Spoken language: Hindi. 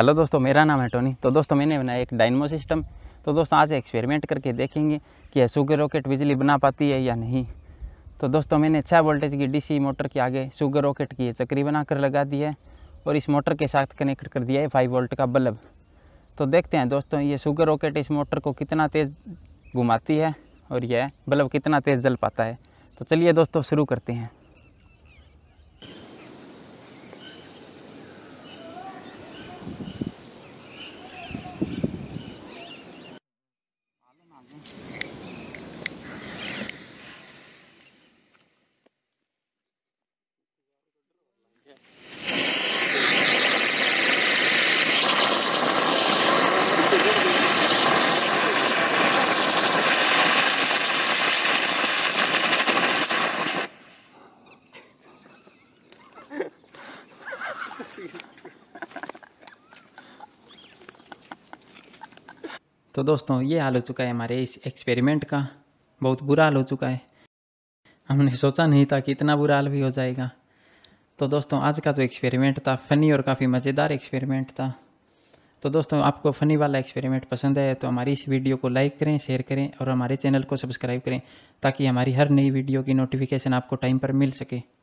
हेलो दोस्तों मेरा नाम है टोनी तो दोस्तों मैंने बनाया एक डायनमो सिस्टम तो दोस्तों आज एक्सपेरिमेंट करके देखेंगे कि शुगर रॉकेट बिजली बना पाती है या नहीं तो दोस्तों मैंने अच्छा वोल्टेज की डीसी मोटर के आगे शुगर रॉकेट की चक्री बनाकर लगा दी है और इस मोटर के साथ कनेक्ट कर दिया है फाइव वोल्ट का बल्ब तो देखते हैं दोस्तों ये शुगर रॉकेट इस मोटर को कितना तेज़ घुमाती है और यह बल्ब कितना तेज़ जल पाता है तो चलिए दोस्तों शुरू करते हैं तो दोस्तों ये हाल हो चुका है हमारे इस एक्सपेरिमेंट का बहुत बुरा हाल हो चुका है हमने सोचा नहीं था कि इतना बुरा हाल भी हो जाएगा तो दोस्तों आज का जो एक्सपेरिमेंट था फ़नी और काफ़ी मज़ेदार एक्सपेरिमेंट था तो दोस्तों आपको फ़नी वाला एक्सपेरिमेंट पसंद है तो हमारी इस वीडियो को लाइक करें शेयर करें और हमारे चैनल को सब्सक्राइब करें ताकि हमारी हर नई वीडियो की नोटिफिकेशन आपको टाइम पर मिल सके